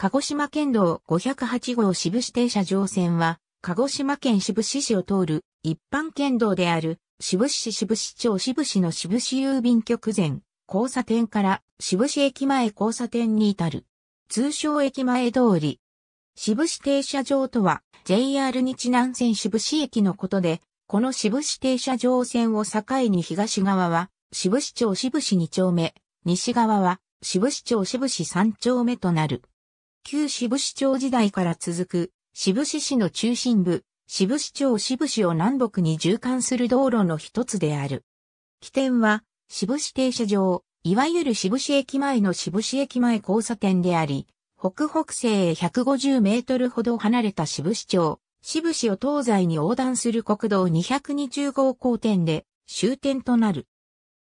鹿児島県道508号支部指定車上線は、鹿児島県支部市市を通る一般県道である支部市支部市長支部市の支部市郵便局前交差点から支部市駅前交差点に至る通称駅前通り。支部市停車場とは JR 日南線支部市駅のことで、この支部市停車場線を境に東側は支部市長支部市2丁目、西側は支部市長支部市3丁目となる。旧渋市町時代から続く、渋市市の中心部、渋市町渋市を南北に縦貫する道路の一つである。起点は、渋市停車場、いわゆる渋市駅前の渋市駅前交差点であり、北北西へ150メートルほど離れた渋市町、渋市を東西に横断する国道220号交点で終点となる。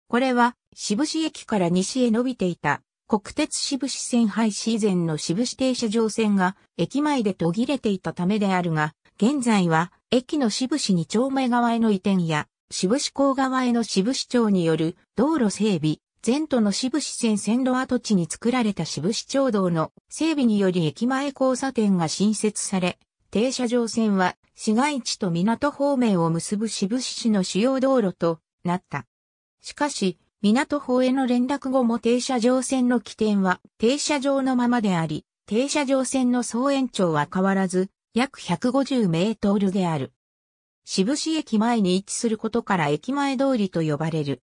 これは渋市駅から西へ伸びていた国鉄渋部支線廃止以前の支部指車場線が駅前で途切れていたためであるが、現在は駅の支部2丁目側への移転や、支部港側への支部市による道路整備、前途の支部線線路跡地に作られた支部市道の整備により駅前交差点が新設され、停車場線は市街地と港方面を結ぶ支部市の主要道路となった。しかし、港方への連絡後も停車場線の起点は停車場のままであり、停車場線の総延長は変わらず、約150メートルである。渋市駅前に位置することから駅前通りと呼ばれる。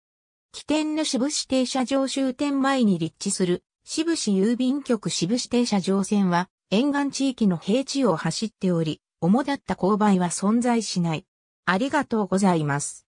起点の渋市停車場終点前に立地する渋市郵便局渋市停車場線は沿岸地域の平地を走っており、主だった勾配は存在しない。ありがとうございます。